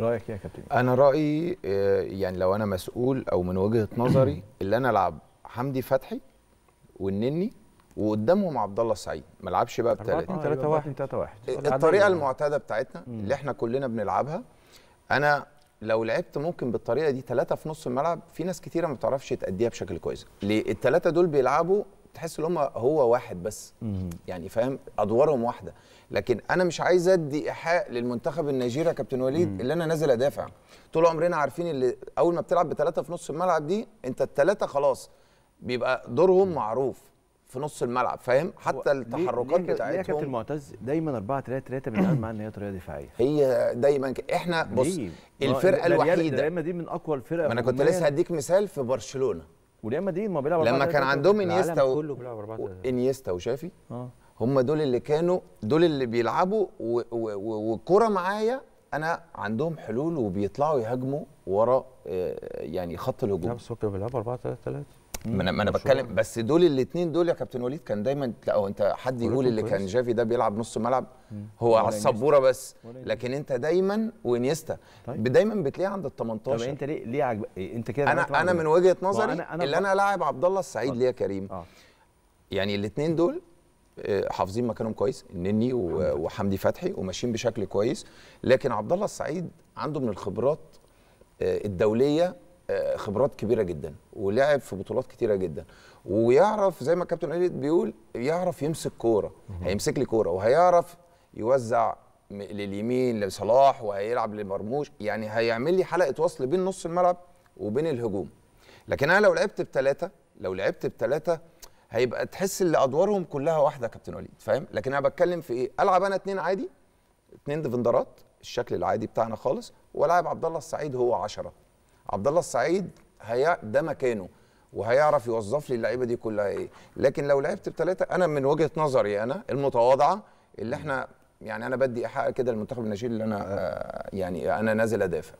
رايك ايه يا كابتن انا رايي آه، يعني لو انا مسؤول او من وجهه نظري اللي انا العب حمدي فتحي والنني وقدامهم عبد الله السعيد ما العبش بقى بثلاثه 3 1 3 1 الطريقه المعتاده بتاعتنا اللي احنا كلنا بنلعبها انا لو لعبت ممكن بالطريقه دي ثلاثه في نص الملعب في ناس كتيره ما بتعرفش تاديها بشكل كويس ليه الثلاثه دول بيلعبوا تحس ان هم هو واحد بس يعني فاهم ادوارهم واحده لكن انا مش عايز ادي ايحاء للمنتخب النيجيري يا كابتن وليد اللي انا نازل ادافع طول عمرنا عارفين اللي اول ما بتلعب بثلاثه في نص الملعب دي انت الثلاثه خلاص بيبقى دورهم معروف في نص الملعب فاهم حتى التحركات بتاعتهم ليه كابتن معتز دايما 4 3 3 بنتعامل معاها ان هي طريقه دفاعيه هي دايما ك... احنا بص الفرقه الوحيده ريال مدريد من اقوى الفرق ما انا كنت لسه هديك مثال في برشلونه وريال مدريد ما بيلعب لما كان عندهم انيستا و... كله بيلعب 4 3 انيستا وشافي اه هم دول اللي كانوا دول اللي بيلعبوا والكره معايا انا عندهم حلول وبيطلعوا يهاجموا ورا آه، يعني خط الهجوم بس هو كان بيلعب 4 3 3 ما انا ما انا بتكلم بس دول الاثنين دول يا كابتن وليد كان دايما تلاقوا انت حد يقول اللي كان جافي ده بيلعب نص ملعب هو على السبوره بس لكن انت دايما وانيستا طيب. دايما بتلاقيه عند ال 18 طب انت ليه ليه عجب... إيه، انت كده انا انا من وجهه نظري أنا أنا اللي انا لاعب عبد الله السعيد ليه يا كريم آه. يعني الاثنين دول آه، حافظين مكانهم كويس النني وحمدي فتحي وماشيين بشكل كويس لكن عبد الله السعيد عنده من الخبرات آه، الدوليه آه، خبرات كبيره جدا ولعب في بطولات كتيره جدا ويعرف زي ما الكابتن قال بيقول يعرف يمسك كوره هيمسك لي كوره وهيعرف يوزع لليمين لصلاح وهيلعب لمرموش يعني هيعمل لي حلقه وصل بين نص الملعب وبين الهجوم لكن انا لو لعبت بثلاثه لو لعبت بثلاثه هيبقى تحس ان ادوارهم كلها واحده يا كابتن وليد فاهم لكن انا بتكلم في ايه العب انا اتنين عادي اتنين ديفندرات الشكل العادي بتاعنا خالص والعب عبد الله السعيد هو 10 عبد الله السعيد هي ده مكانه وهيعرف يوظف لي اللعيبه دي كلها ايه لكن لو لعبت بثلاثه انا من وجهه نظري انا المتواضعه اللي احنا يعني انا بدي احقق كده المنتخب الناشئ اللي انا آه، يعني انا نازل ادافع